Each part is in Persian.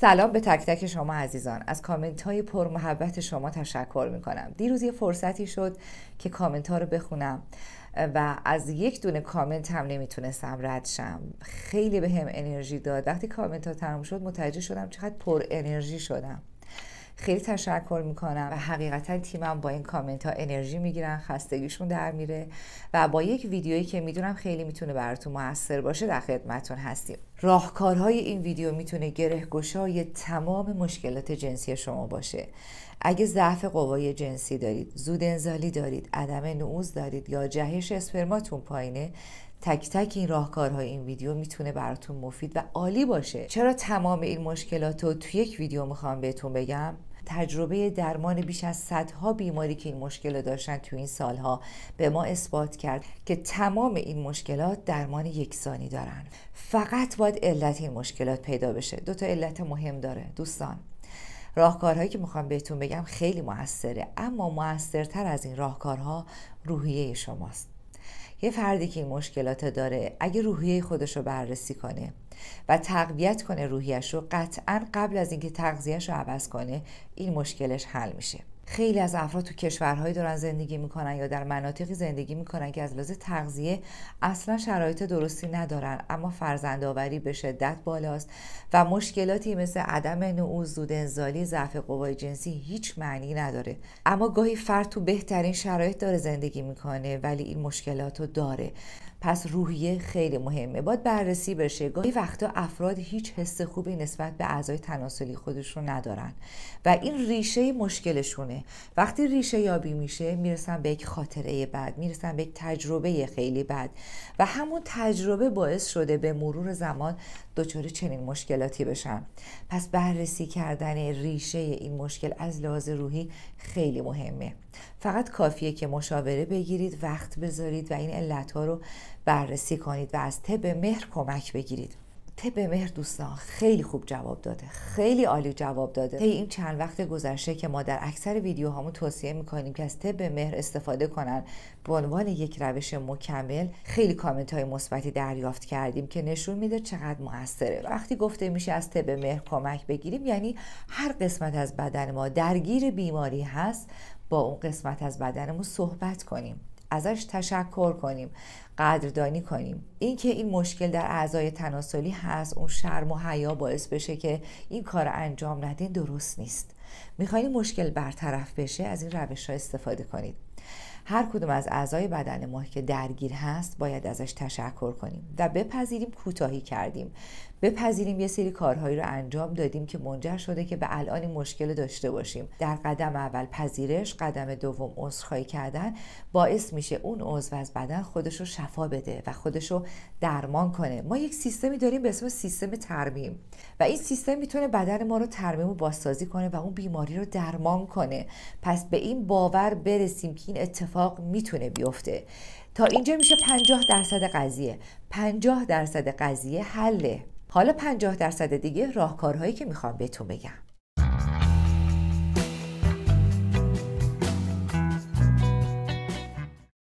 سلام به تک تک شما عزیزان از کامنت های پر محبت شما تشکر می کنم دیروز یه فرصتی شد که کامنت ها رو بخونم و از یک دونه کامنت هم نمیتونستم رد شم خیلی به هم انرژی داد وقتی کامنت ها تموم شد متوجه شدم چقدر پر انرژی شدم خیلی تشکر میکنم و حقیقتا تیمم با این کامنت ها انرژی میگیرن خستگیشون در میره و با یک ویدیویی که میدونم خیلی میتونه براتون موثر باشه در خدمتتون هستیم راهکارهای این ویدیو میتونه گشای تمام مشکلات جنسی شما باشه اگه ضعف قوای جنسی دارید زود انزالی دارید عدم نعوز دارید یا جهش اسپرماتون پایینه تک تک این راهکارهای این ویدیو میتونه براتون مفید و عالی باشه چرا تمام این مشکلات رو تو یک ویدیو میخوام بهتون بگم تجربه درمان بیش از صدها بیماری که این مشکل رو داشتن تو این سالها به ما اثبات کرد که تمام این مشکلات درمان یکسانی دارن فقط باید علت این مشکلات پیدا بشه دو تا علت مهم داره دوستان راهکارهایی که میخوام بهتون بگم خیلی موثره اما موثرتر از این راهکارها روحیه شماست یه فردی که این مشکلات داره اگه روحیه خودش رو بررسی کنه و تقویت کنه روحیش رو قطعا قبل از اینکه تغذیهش رو عوض کنه این مشکلش حل میشه خیلی از افراد تو کشورهایی دارن زندگی میکنن یا در مناطقی زندگی میکنن که از لحاظ تغذیه اصلا شرایط درستی ندارن اما فرزند آوری به شدت بالاست و مشکلاتی مثل عدم نعوز زود انزالی ضعف قوای جنسی هیچ معنی نداره اما گاهی فرد تو بهترین شرایط داره زندگی میکنه ولی این مشکلات رو داره پس روحیه خیلی مهمه باید بررسی بشه گاهی وقتا افراد هیچ حس خوبی نسبت به اعضای تناسلی خودشون ندارن و این ریشه مشکلشونه وقتی ریشه یابی میشه میرسن به یک خاطره بد میرسن به یک تجربه خیلی بد و همون تجربه باعث شده به مرور زمان دچار چنین مشکلاتی بشن پس بررسی کردن ریشه این مشکل از لحاظ روحی خیلی مهمه فقط کافیه که مشاوره بگیرید وقت بذارید و این علتها رو بررسی کنید و از طب مهر کمک بگیرید طب مهر دوستان خیلی خوب جواب داده خیلی عالی جواب داده این چند وقت گذشته که ما در اکثر ویدیوهامون توصیه میکنیم که از طب مهر استفاده کنن به عنوان یک روش مکمل خیلی کامنت های مثبتی دریافت کردیم که نشون میده چقدر موثره وقتی گفته میشه از طب مهر کمک بگیریم یعنی هر قسمت از بدن ما درگیر بیماری هست با اون قسمت از بدنمون صحبت کنیم ازش تشکر کنیم قدردانی کنیم اینکه این مشکل در اعضای تناسلی هست اون شرم و حیا باعث بشه که این کار انجام ندین درست نیست میخواین مشکل برطرف بشه از این روش ها استفاده کنید هر کدوم از اعضای بدن ما که درگیر هست باید ازش تشکر کنیم و بپذیریم کوتاهی کردیم بپذیریم یه سری کارهایی رو انجام دادیم که منجر شده که به الان این مشکل داشته باشیم در قدم اول پذیرش قدم دوم عذرخواهی کردن باعث میشه اون عضو از بدن خودش رو شفا بده و خودش رو درمان کنه ما یک سیستمی داریم به اسم سیستم ترمیم و این سیستم میتونه بدن ما رو ترمیم و بازسازی کنه و اون بیماری رو درمان کنه پس به این باور برسیم که این اتفاق میتونه بیفته تا اینجا میشه 50 درصد قضیه 50 درصد قضیه حله حالا 50 درصد دیگه راهکارهایی که میخوام بهتون بگم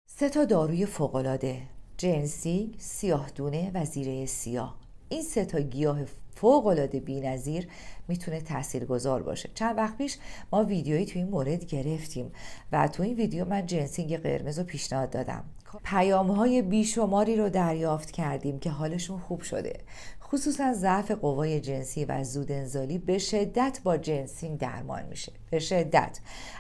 سه تا داروی فوقالعاده جنسینگ، سیاه دونه و زیره سیاه این سه تا گیاه فوقالعاده نظیر میتونه گذار باشه چند وقت پیش ما ویدیویی تو این مورد گرفتیم و تو این ویدیو من جنسینگ قرمز رو پیشنهاد دادم خب. پیام های بیشماری رو دریافت کردیم که حالشون خوب شده خصوصا ضعف قوای جنسی و زود انزالی به شدت با جنسینگ درمان میشه به شدت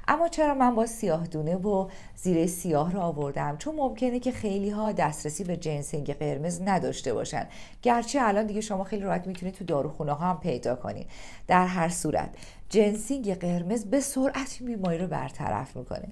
اما چرا من با سیاه دونه و زیره سیاه رو آوردم چون ممکنه که خیلی ها دسترسی به جنسینگ قرمز نداشته باشن گرچه الان دیگه شما خیلی راحت میتونید تو داروخونه ها هم پیدا کنید در هر صورت جنسینگ قرمز به سرعت این بیماری رو برطرف میکنه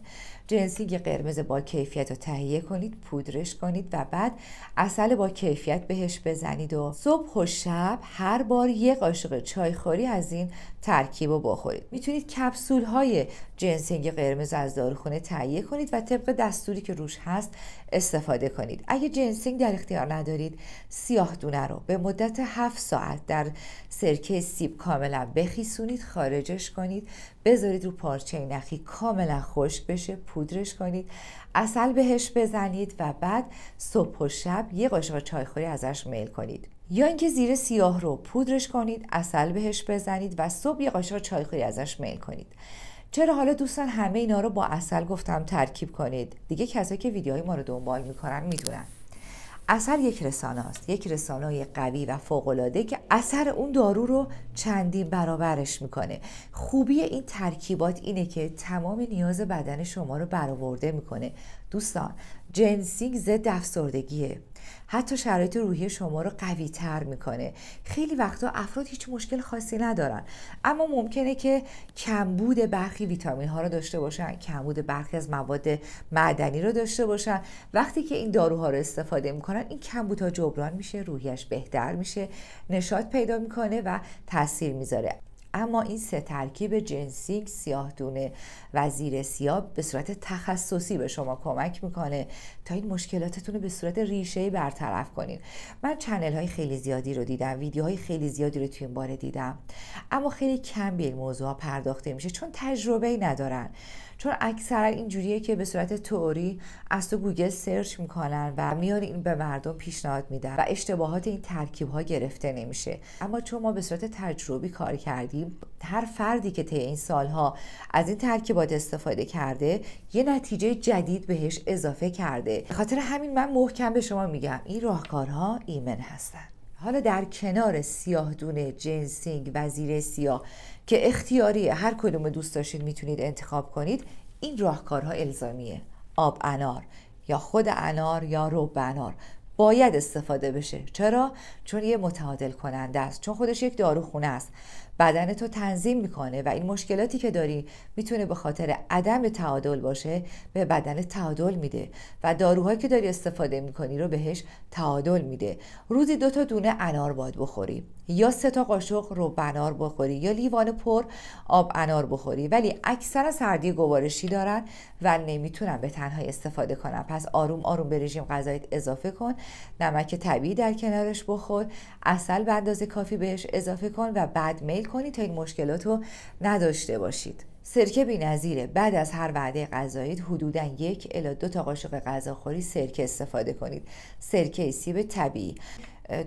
جنسینگ قرمز با کیفیت رو تهیه کنید پودرش کنید و بعد اصل با کیفیت بهش بزنید و صبح و شب هر بار یه قاشق چایخوری از این ترکیب رو بخورید میتونید کپسول های جنسینگ قرمز از داروخونه تهیه کنید و طبق دستوری که روش هست استفاده کنید اگه جنسینگ در اختیار ندارید سیاه دونه رو به مدت 7 ساعت در سرکه سیب کاملا بخیسونید خارجش کنید بذارید رو پارچه نخی کاملا خشک بشه پودرش کنید اصل بهش بزنید و بعد صبح و شب یه قاشق چایخوری ازش میل کنید یا اینکه زیر سیاه رو پودرش کنید اصل بهش بزنید و صبح یه قاشق چایخوری ازش میل کنید چرا حالا دوستان همه اینا رو با اصل گفتم ترکیب کنید دیگه کسایی که ویدیوهای ما رو دنبال میکنن میدونن اصل یک رسانه است یک رسانه قوی و العاده که اثر اون دارو رو چندین برابرش میکنه خوبی این ترکیبات اینه که تمام نیاز بدن شما رو برآورده میکنه دوستان جنسینگ ضد افسردگیه حتی شرایط روحی شما رو قوی تر میکنه خیلی وقتا افراد هیچ مشکل خاصی ندارن اما ممکنه که کمبود برخی ویتامین ها رو داشته باشن کمبود برخی از مواد معدنی رو داشته باشن وقتی که این داروها رو استفاده میکنن این کمبودها جبران میشه روحیش بهتر میشه نشاط پیدا میکنه و تاثیر میذاره اما این سه ترکیب جنسی سیاه دونه و زیر سیاه به صورت تخصصی به شما کمک میکنه تا این مشکلاتتون رو به صورت ریشه برطرف کنین من چنل های خیلی زیادی رو دیدم ویدیوهای خیلی زیادی رو توی این باره دیدم اما خیلی کم به این موضوع پرداخته میشه چون تجربه ای ندارن چون اکثر اینجوریه که به صورت تئوری از تو گوگل سرچ میکنن و میان این به مردم پیشنهاد میدن و اشتباهات این ترکیب ها گرفته نمیشه اما چون ما به صورت تجربی کار کردیم هر فردی که طی این سالها از این ترکیبات استفاده کرده یه نتیجه جدید بهش اضافه کرده خاطر همین من محکم به شما میگم این راهکارها ایمن هستند حالا در کنار سیاه دونه جنسینگ و سیاه که اختیاری هر کدوم دوست داشتید میتونید انتخاب کنید این راهکارها الزامیه آب انار یا خود انار یا رب انار باید استفاده بشه چرا چون یه متعادل کننده است چون خودش یک دارو داروخونه است بدن تو تنظیم میکنه و این مشکلاتی که داری میتونه به خاطر عدم تعادل باشه به بدن تعادل میده و داروهایی که داری استفاده میکنی رو بهش تعادل میده روزی دو تا دونه انار باید بخوری یا سه تا قاشق رو انار بخوری یا لیوان پر آب انار بخوری ولی اکثر سردی گوارشی دارن و نمیتونن به تنهایی استفاده کنن پس آروم آروم به رژیم غذاییت اضافه کن نمک طبیعی در کنارش بخور اصل به اندازه کافی بهش اضافه کن و بعد میل کنید تا این مشکلات رو نداشته باشید سرکه بی نظیره. بعد از هر وعده غذایید حدودا یک الا دو تا قاشق غذاخوری سرکه استفاده کنید سرکه سیب طبیعی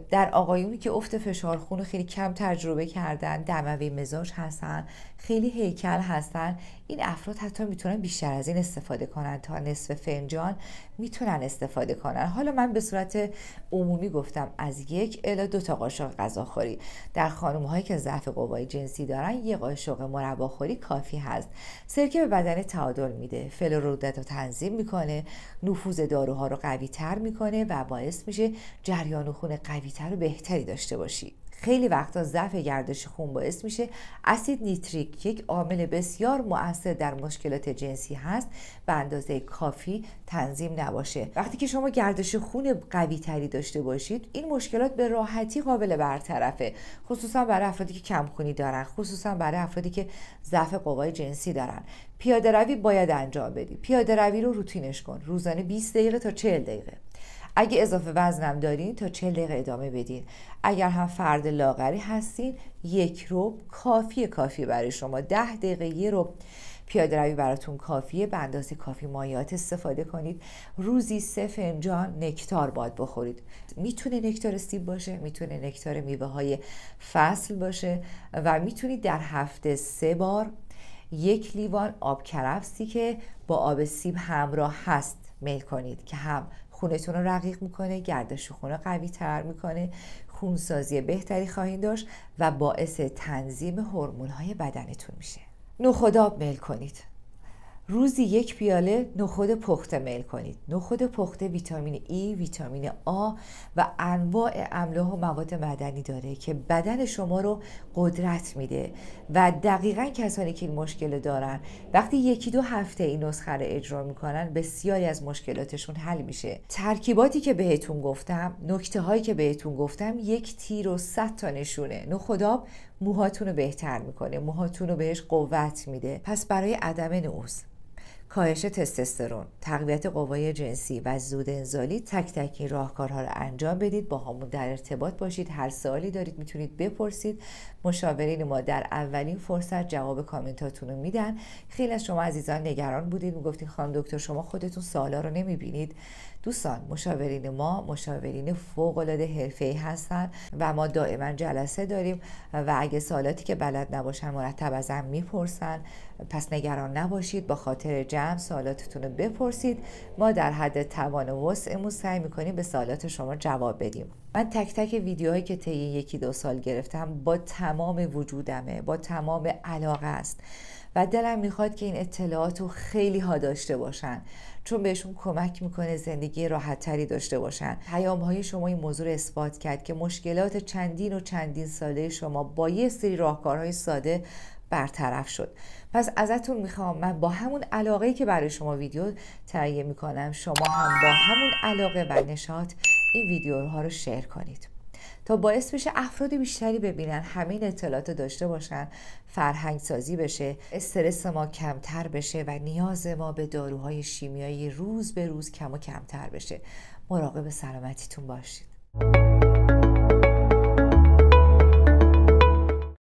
در آقایونی که افت فشار خون خیلی کم تجربه کردن دموی مزاج هستن خیلی هیکل هستن این افراد حتی میتونن بیشتر از این استفاده کنن تا نصف فنجان میتونن استفاده کنن حالا من به صورت عمومی گفتم از یک الا دو تا قاشق غذاخوری. در خانم هایی که ضعف قوای جنسی دارن یک قاشق مرباخوری کافی هست سرکه به بدن تعادل میده فل رو تنظیم میکنه نفوذ داروها رو قوی تر میکنه و باعث میشه جریان خون قویتر و بهتری داشته باشی خیلی وقتا ضعف گردش خون باعث میشه اسید نیتریک یک عامل بسیار مؤثر در مشکلات جنسی هست و اندازه کافی تنظیم نباشه وقتی که شما گردش خون قوی تری داشته باشید این مشکلات به راحتی قابل برطرفه خصوصا برای افرادی که خونی دارن خصوصا برای افرادی که ضعف قوای جنسی دارن پیاده روی باید انجام بدی پیاده روی رو روتینش کن روزانه 20 دقیقه تا 40 دقیقه اگه اضافه وزنم دارین تا چه دقیقه ادامه بدین اگر هم فرد لاغری هستین یک روب کافی کافی برای شما ده دقیقه یه رب پیاده روی براتون کافیه به اندازه کافی مایات استفاده کنید روزی سه فنجان نکتار باد بخورید میتونه نکتار سیب باشه میتونه نکتار میوه های فصل باشه و میتونید در هفته سه بار یک لیوان آب کرفسی که با آب سیب همراه هست میل کنید که هم خونتون رو رقیق میکنه گردش خونه قوی تر میکنه خونسازی بهتری خواهید داشت و باعث تنظیم هرمون های بدنتون میشه نوخداب میل کنید روزی یک پیاله نخود پخته میل کنید نخود پخته ویتامین ای e، ویتامین آ و انواع املاح و مواد مدنی داره که بدن شما رو قدرت میده و دقیقا کسانی که این مشکل دارن وقتی یکی دو هفته این نسخه رو اجرا میکنن بسیاری از مشکلاتشون حل میشه ترکیباتی که بهتون گفتم نکته هایی که بهتون گفتم یک تیر و صد تا نشونه نخوداب موهاتون رو بهتر میکنه موهاتون رو بهش قوت میده پس برای عدم نوز کاهش تستوسترون تقویت قوای جنسی و زود انزالی تک تک این راهکارها رو انجام بدید با همون در ارتباط باشید هر سوالی دارید میتونید بپرسید مشاورین ما در اولین فرصت جواب کامنتاتون رو میدن خیلی از شما عزیزان نگران بودید میگفتید خانم دکتر شما خودتون سوالا رو نمیبینید دوستان مشاورین ما مشاورین فوق العاده ای هستند و ما دائما جلسه داریم و اگه سوالاتی که بلد نباشن مرتب ازم میپرسن پس نگران نباشید با خاطر جمع سوالاتتون رو بپرسید ما در حد توان و وسعمون سعی میکنیم به سوالات شما جواب بدیم من تک تک ویدیوهایی که طی یکی دو سال گرفتم با تمام وجودمه با تمام علاقه است و دلم میخواد که این اطلاعات رو خیلی ها داشته باشن چون بهشون کمک میکنه زندگی راحتتری داشته باشن پیام های شما این موضوع رو اثبات کرد که مشکلات چندین و چندین ساله شما با یه سری راهکارهای ساده برطرف شد پس ازتون میخوام من با همون علاقه که برای شما ویدیو تهیه میکنم شما هم با همون علاقه و نشاط این ویدیوها رو شیر کنید تا باعث بشه افراد بیشتری ببینن همین اطلاعات داشته باشن فرهنگ سازی بشه استرس ما کمتر بشه و نیاز ما به داروهای شیمیایی روز به روز کم و کمتر بشه مراقب سلامتیتون باشید